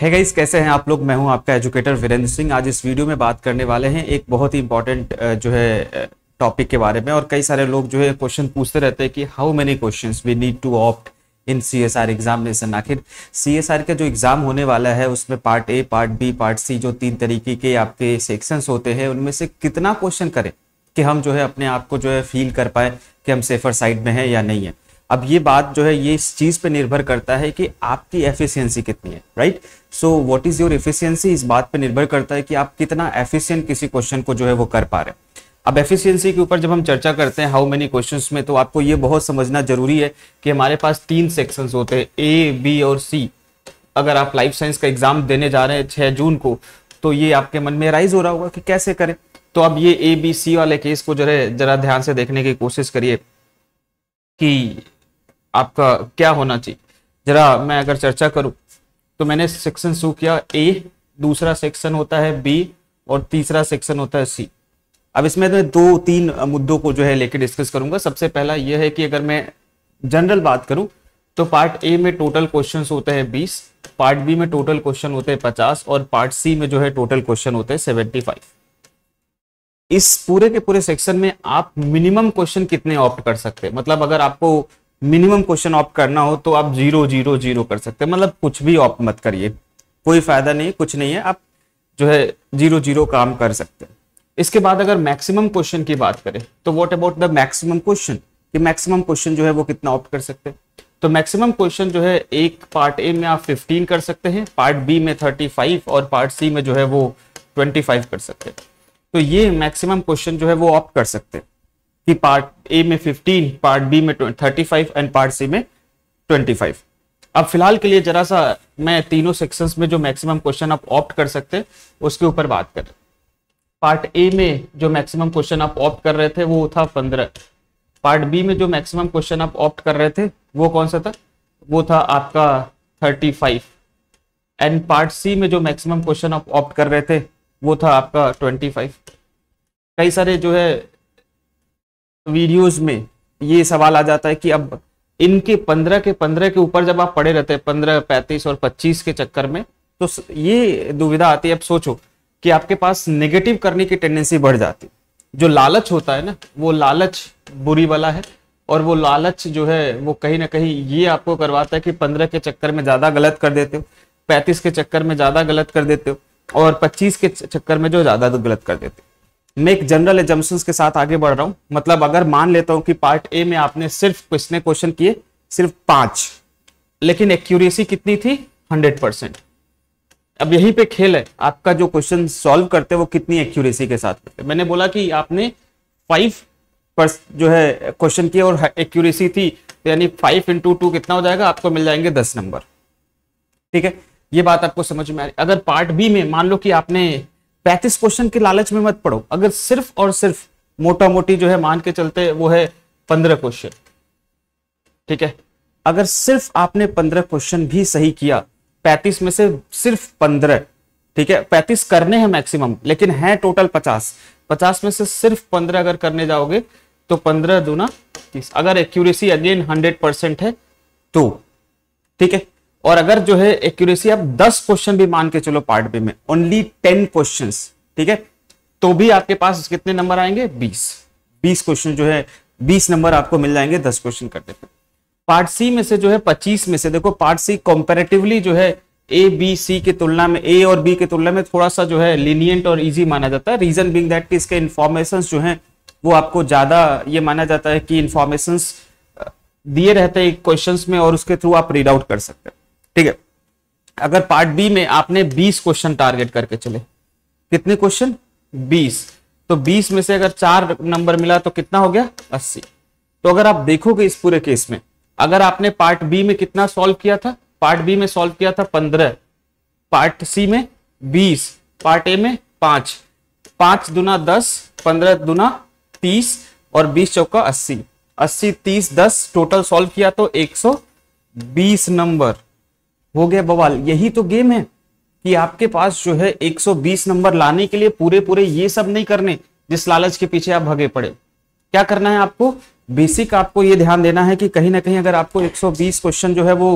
है hey guys कैसे हैं आप लोग मैं हूं आपका एजुकेटर वीरेंद्र सिंह आज इस वीडियो में बात करने वाले हैं एक बहुत ही इंपॉर्टेंट जो है टॉपिक के बारे में और कई सारे लोग जो है क्वेश्चन पूछते रहते हैं कि how many question we need to opt in C S R examination आखिर सी एस आर का जो एग्ज़ाम होने वाला है उसमें part A part B part C जो तीन तरीके के आपके सेक्शंस होते हैं उनमें से कितना क्वेश्चन करें कि हम जो है अपने आप को जो है फील कर पाए कि हम सेफर साइड में हैं या नहीं है अब ये बात जो है ये इस चीज पे निर्भर करता है कि आपकी एफिशिएंसी कितनी है right so what is your efficiency इस बात पे निर्भर करता है कि आप कितना एफिशिएंट किसी क्वेश्चन को जो है वो कर पा रहे हैं अब एफिशिएंसी के ऊपर जब हम चर्चा करते हैं हाउ मेनी क्वेश्चंस में तो आपको ये बहुत समझना जरूरी है कि हमारे पास तीन सेक्शन होते हैं ए बी और सी अगर आप लाइफ साइंस का एग्जाम देने जा रहे हैं छह जून को तो ये आपके मन में राइज हो रहा होगा कि कैसे करें तो अब ये ए बी सी वाले केस को जो है जरा ध्यान से देखने की कोशिश करिए कि आपका क्या होना चाहिए जरा मैं अगर चर्चा करूं तो मैंने सेक्शन शुरू किया ए दूसरा सेक्शन होता है बी और तीसरा सेक्शन होता है सी अब इसमें मैं तो दो तीन मुद्दों को जो है लेके डिस्कस करूंगा सबसे पहला यह है कि अगर मैं जनरल बात करूं तो पार्ट ए में टोटल क्वेश्चन होते हैं बीस पार्ट बी में टोटल क्वेश्चन होते हैं पचास और पार्ट सी में जो है टोटल क्वेश्चन होते हैं सेवेंटी फाइव इस पूरे के पूरे सेक्शन में आप मिनिमम क्वेश्चन कितने ऑप्ट कर सकते हैं मतलब अगर आपको मिनिमम क्वेश्चन ऑप करना हो तो आप जीरो जीरो जीरो कर सकते हैं मतलब कुछ भी ऑप मत करिए कोई फायदा नहीं कुछ नहीं है आप जो है जीरो जीरो काम कर सकते हैं इसके बाद अगर मैक्सिमम क्वेश्चन की बात करें तो what about the maximum question कि मैक्सिमम क्वेश्चन जो है वो कितना ऑप्ट कर सकते हैं तो मैक्सिमम क्वेश्चन जो है एक पार्ट ए में आप 15 कर सकते हैं पार्ट बी में 35 और पार्ट सी में जो है वो 25 कर सकते हैं तो ये मैक्सिमम क्वेश्चन जो है वो ऑप्ट कर सकते हैं कि पार्ट ए में 15 पार्ट बी में 35 एंड पार्ट सी में 25 अब फिलहाल के लिए जरा सा मैं तीनों सेक्शंस में जो मैक्सिमम क्वेश्चन आप ऑप्ट कर सकते हैं उसके ऊपर बात कर पार्ट ए में जो मैक्सिमम क्वेश्चन आप ऑप्ट कर रहे थे वो था पंद्रह पार्ट बी में जो मैक्सिमम क्वेश्चन आप ऑप्ट कर रहे थे वो कौन सा था वो था आपका thirty five and part C में जो मैक्सिमम क्वेश्चन आप ऑप्ट कर रहे थे वो था आपका ट्वेंटी फाइव कई सारे जो है वीडियोस में ये सवाल आ जाता है कि अब इनके पंद्रह के पंद्रह के ऊपर जब आप पड़े रहते हैं पंद्रह पैंतीस और पच्चीस के चक्कर में तो ये दुविधा आती है अब सोचो कि आपके पास नेगेटिव करने की टेंडेंसी बढ़ जाती जो लालच होता है ना वो लालच बुरी वाला है और वो लालच जो है वो कहीं ना कहीं ये आपको करवाता है कि पंद्रह के चक्कर में ज्यादा गलत कर देते हो पैंतीस के चक्कर में ज्यादा गलत कर देते हो और पच्चीस के चक्कर में जो ज्यादा गलत कर देते हो मैं एक जनरल एजम्सन के साथ आगे बढ़ रहा हूं मतलब अगर मान लेता हूं कि पार्ट ए में आपने सिर्फ किसने क्वेश्चन किए सिर्फ पांच लेकिन एक्यूरेसी कितनी थी हंड्रेड परसेंट अब यहीं पे खेल है आपका जो क्वेश्चन सॉल्व करते हैं वो कितनी एक्यूरेसी के साथ करते मैंने बोला कि आपने फाइव जो है क्वेश्चन किया और एक्यूरेसी थी तो यानी फाइव इंटू टू कितना हो जाएगा आपको मिल जाएंगे दस नंबर ठीक है ये बात आपको समझ में आ रही अगर पार्ट बी में मान लो कि आपने पैंतीस क्वेश्चन के लालच में मत पढ़ो अगर सिर्फ और सिर्फ मोटा मोटी जो है मान के चलते वो है पंद्रह क्वेश्चन ठीक है अगर सिर्फ आपने पंद्रह क्वेश्चन भी सही किया पैंतीस में से सिर्फ पंद्रह ठीक है पैंतीस करने हैं मैक्सिमम लेकिन है टोटल पचास पचास में से सिर्फ पंद्रह अगर करने जाओगे तो पंद्रह दूना तीस अगर एक्यूरेसी अगेन हंड्रेड परसेंट है तो ठीक है और अगर जो है एक्यूरेसी आप 10 क्वेश्चन भी मान के चलो पार्ट बी में ओनली 10 क्वेश्चन ठीक है तो भी आपके पास कितने नंबर आएंगे 20 20 क्वेश्चन जो है 20 नंबर आपको मिल जाएंगे 10 क्वेश्चन करने पे पार्ट सी में से जो है 25 में से देखो पार्ट सी कॉम्पेरेटिवली जो है ए बी सी की तुलना में ए और बी की तुलना में थोड़ा सा जो है लीनियंट और इजी माना जाता है रीजन बिंग दैट इसके इन्फॉर्मेशन जो है वो आपको ज्यादा ये माना जाता है कि इन्फॉर्मेशन दिए रहते हैं क्वेश्चन में और उसके थ्रू आप रीड आउट कर सकते हैं ठीक है अगर पार्ट बी में आपने 20 क्वेश्चन टारगेट करके चले कितने क्वेश्चन 20 तो 20 में से अगर चार नंबर मिला तो कितना हो गया 80 तो अगर आप देखोगे इस पूरे केस में अगर आपने पार्ट बी में कितना सॉल्व किया था पार्ट बी में सॉल्व किया था 15 पार्ट सी में 20 पार्ट ए में 5 पांच दुना दस पंद्रह दुना तीस और बीस चौका अस्सी अस्सी तीस दस टोटल सॉल्व किया तो एक सौ बीस नंबर हो गया बवाल यही तो गेम है कि आपके पास जो है 120 नंबर लाने के लिए पूरे पूरे ये सब नहीं करने जिस लालच के पीछे आप भगे पड़े क्या करना है आपको बेसिक आपको ये ध्यान देना है कि कहीं ना कहीं अगर आपको 120 क्वेश्चन जो है वो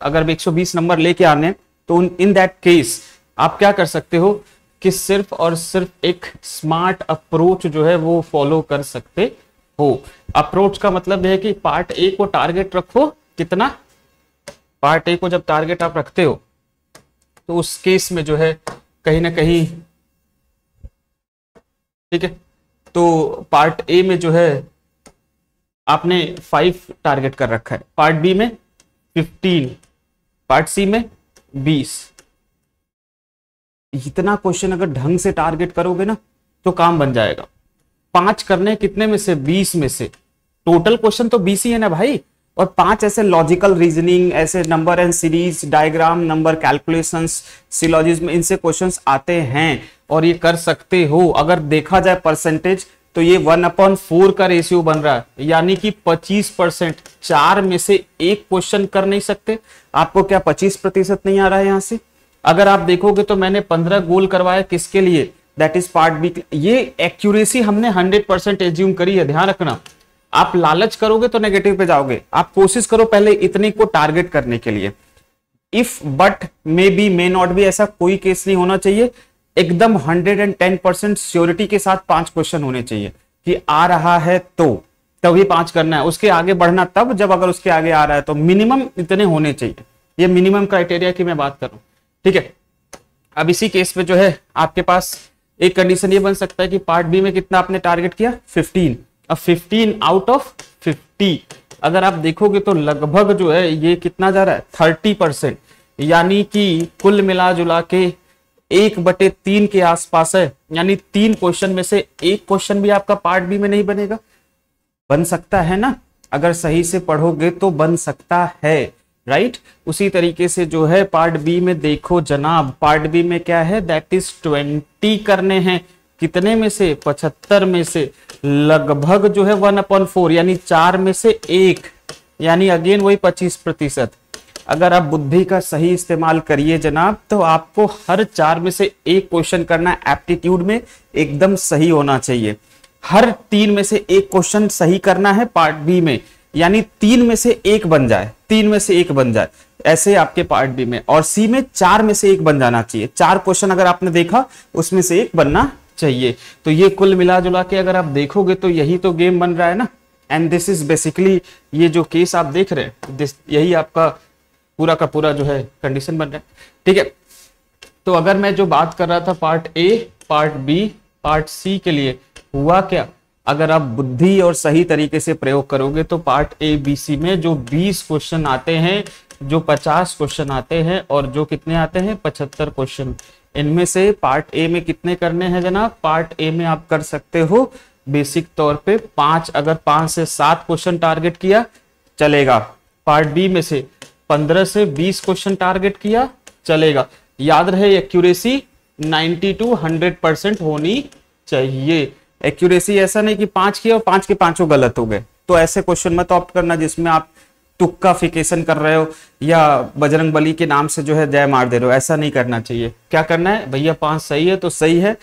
अगर 120 नंबर लेके आने तो इन दैट केस आप क्या कर सकते हो कि सिर्फ और सिर्फ एक स्मार्ट अप्रोच जो है वो फॉलो कर सकते हो अप्रोच का मतलब है कि पार्ट ए को टारगेट रखो कितना पार्ट ए को जब टारगेट आप रखते हो तो उस केस में जो है कहीं ना कहीं ठीक है तो पार्ट ए में जो है आपने फाइव टारगेट कर रखा है पार्ट बी में फिफ्टीन पार्ट सी में बीस इतना क्वेश्चन अगर ढंग से टारगेट करोगे ना तो काम बन जाएगा पांच करने कितने में से बीस में से टोटल क्वेश्चन तो बीस ही है ना भाई और पांच ऐसे लॉजिकल रीजनिंग ऐसे number and series diagram number calculations syllogism इनसे क्वेश्चंस आते हैं और ये कर सकते हो अगर देखा जाए परसेंटेज तो ये वन अपॉन फोर का रेशियो बन रहा है यानी कि पच्चीस परसेंट चार में से एक क्वेश्चन कर नहीं सकते आपको क्या पच्चीस प्रतिशत नहीं आ रहा है यहाँ से अगर आप देखोगे तो मैंने पंद्रह गोल करवाया किसके लिए दैट इज पार्ट बी ये एक्यूरेसी हमने हंड्रेड परसेंट एज्यूम करी है ध्यान रखना आप लालच करोगे तो नेगेटिव पे जाओगे आप कोशिश करो पहले इतने को टारगेट करने के लिए if but maybe may not भी ऐसा कोई केस नहीं होना चाहिए एकदम 110 परसेंट श्योरिटी के साथ पांच क्वेश्चन होने चाहिए कि आ रहा है तो तभी पांच करना है उसके आगे बढ़ना तब जब अगर उसके आगे आ रहा है तो मिनिमम इतने होने चाहिए ये मिनिमम क्राइटेरिया की मैं बात करूं ठीक है अब इसी केस में जो है आपके पास एक कंडीशन ये बन सकता है कि पार्ट बी में कितना आपने टारगेट किया फिफ्टीन अब 15 आउट ऑफ 50 अगर आप देखोगे तो लगभग जो है ये कितना जा रहा है थर्टी परसेंट यानी कि कुल मिला जुला के एक बटे तीन के आसपास है यानी तीन क्वेश्चन में से एक क्वेश्चन भी आपका पार्ट बी में नहीं बनेगा बन सकता है ना अगर सही से पढ़ोगे तो बन सकता है राइट उसी तरीके से जो है पार्ट बी में देखो जनाब पार्ट बी में क्या है दैट इज ट्वेंटी करने हैं कितने में से पचहत्तर में से लगभग जो है वन अपॉन फोर यानी चार में से एक यानी अगेन वही पच्चीस प्रतिशत अगर आप बुद्धि का सही इस्तेमाल करिए जनाब तो आपको हर चार में से एक क्वेश्चन करना एप्टीट्यूड में एकदम सही होना चाहिए हर तीन में से एक क्वेश्चन सही करना है पार्ट बी में यानी तीन में से एक बन जाए तीन में से एक बन जाए ऐसे आपके पार्ट बी में और सी में चार में से एक बन जाना चाहिए चार क्वेश्चन अगर आपने देखा उसमें से एक बनना चाहिए तो ये कुल मिला जुला के अगर आप देखोगे तो यही तो गेम बन रहा है ना एंड दिस इज बेसिकली ये जो केस आप देख रहे हैं दिस यही आपका पूरा का पूरा जो है कंडीशन बन रहा है ठीक है तो अगर मैं जो बात कर रहा था part A part B part C के लिए हुआ क्या अगर आप बुद्धि और सही तरीके से प्रयोग करोगे तो पार्ट ए बी सी में जो 20 क्वेश्चन आते हैं जो 50 क्वेश्चन आते हैं और जो कितने आते हैं 75 क्वेश्चन इनमें से पार्ट ए में कितने करने हैं जनाब पार्ट ए में आप कर सकते हो बेसिक तौर पे पांच अगर पांच से सात क्वेश्चन टारगेट किया चलेगा पार्ट बी में से पंद्रह से बीस क्वेश्चन टारगेट किया चलेगा याद रहे accuracy ninety to hundred percent होनी चाहिए एक्यूरेसी ऐसा नहीं कि पांच किया और पांच के पांचों गलत हो गए तो ऐसे क्वेश्चन मत ऑप्ट करना जिसमें आप तुक्का फिकेशन कर रहे हो या बजरंग बली के नाम से जो है जय मार दे रहे हो ऐसा नहीं करना चाहिए क्या करना है भैया पांच सही है तो सही है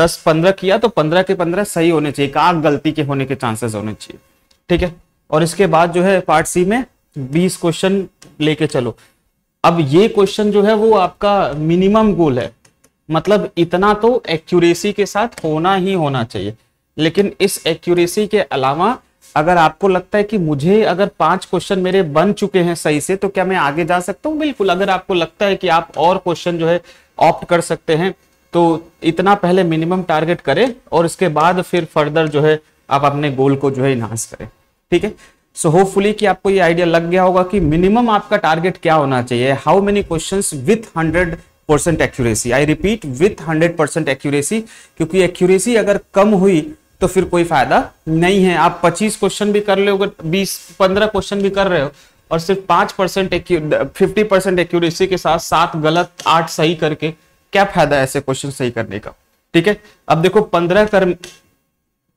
दस पंद्रह किया तो पंद्रह के पंद्रह सही होने चाहिए एक आग गलती के होने के चांसेस होने चाहिए ठीक है और इसके बाद जो है पार्ट सी में बीस क्वेश्चन लेके चलो अब ये क्वेश्चन जो है वो आपका मिनिमम गोल है मतलब इतना तो एक्यूरेसी के साथ होना ही होना चाहिए लेकिन इस एक्यूरेसी के अलावा अगर आपको लगता है कि मुझे अगर पांच क्वेश्चन मेरे बन चुके हैं सही से तो क्या मैं आगे जा सकता हूं बिल्कुल अगर आपको लगता है कि आप और क्वेश्चन जो है ऑप्ट कर सकते हैं तो इतना पहले मिनिमम टारगेट करें और इसके बाद फिर फर्दर जो है आप अपने गोल को जो है इनहांस करें ठीक है सो होपफुली कि आपको ये आइडिया लग गया होगा कि मिनिमम आपका टारगेट क्या होना चाहिए how many question with hundred percent accuracy I repeat with hundred percent accuracy क्योंकि एक्यूरेसी अगर कम हुई तो फिर कोई फायदा नहीं है आप 25 क्वेश्चन भी कर लोगे 20 15 क्वेश्चन भी कर रहे हो और सिर्फ पांच परसेंट फिफ्टी परसेंट एक्यूरेसी के साथ सात गलत आठ सही करके क्या फायदा है ऐसे क्वेश्चन सही करने का ठीक है अब देखो पंद्रह कर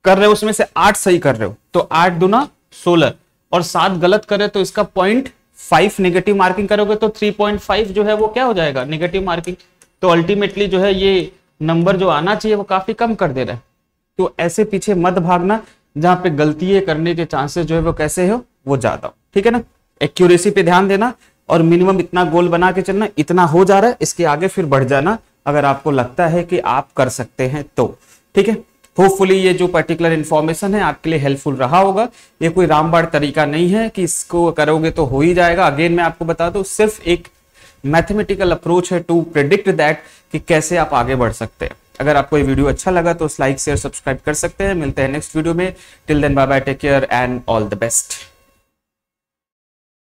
कर रहे हो उसमें से आठ सही कर रहे हो तो आठ दुना सोलह और सात गलत करे तो इसका पॉइंट फाइव नेगेटिव मार्किंग करोगे तो थ्री पॉइंट फाइव जो है वो क्या हो जाएगा नेगेटिव मार्किंग तो अल्टीमेटली जो है ये नंबर जो आना चाहिए वो काफी कम कर दे रहा है तो ऐसे पीछे मत भागना जहां पे गलतियां करने के चांसेस जो है वो कैसे हो वो ज्यादा ठीक है ना एक्यूरेसी पे ध्यान देना और मिनिमम इतना गोल बना के चलना इतना हो जा रहा है इसके आगे फिर बढ़ जाना अगर आपको लगता है कि आप कर सकते हैं तो ठीक है होपफुली ये जो पर्टिकुलर इन्फॉर्मेशन है आपके लिए हेल्पफुल रहा होगा ये कोई रामबाड़ तरीका नहीं है कि इसको करोगे तो हो ही जाएगा अगेन मैं आपको बता दू सिर्फ एक मैथमेटिकल अप्रोच है टू प्रिडिक्ट दैट कि कैसे आप आगे बढ़ सकते हैं अगर आपको ये वीडियो अच्छा लगा तो उस लाइक शेयर सब्सक्राइब कर सकते हैं मिलते हैं नेक्स्ट वीडियो में till then bye bye take care and all the best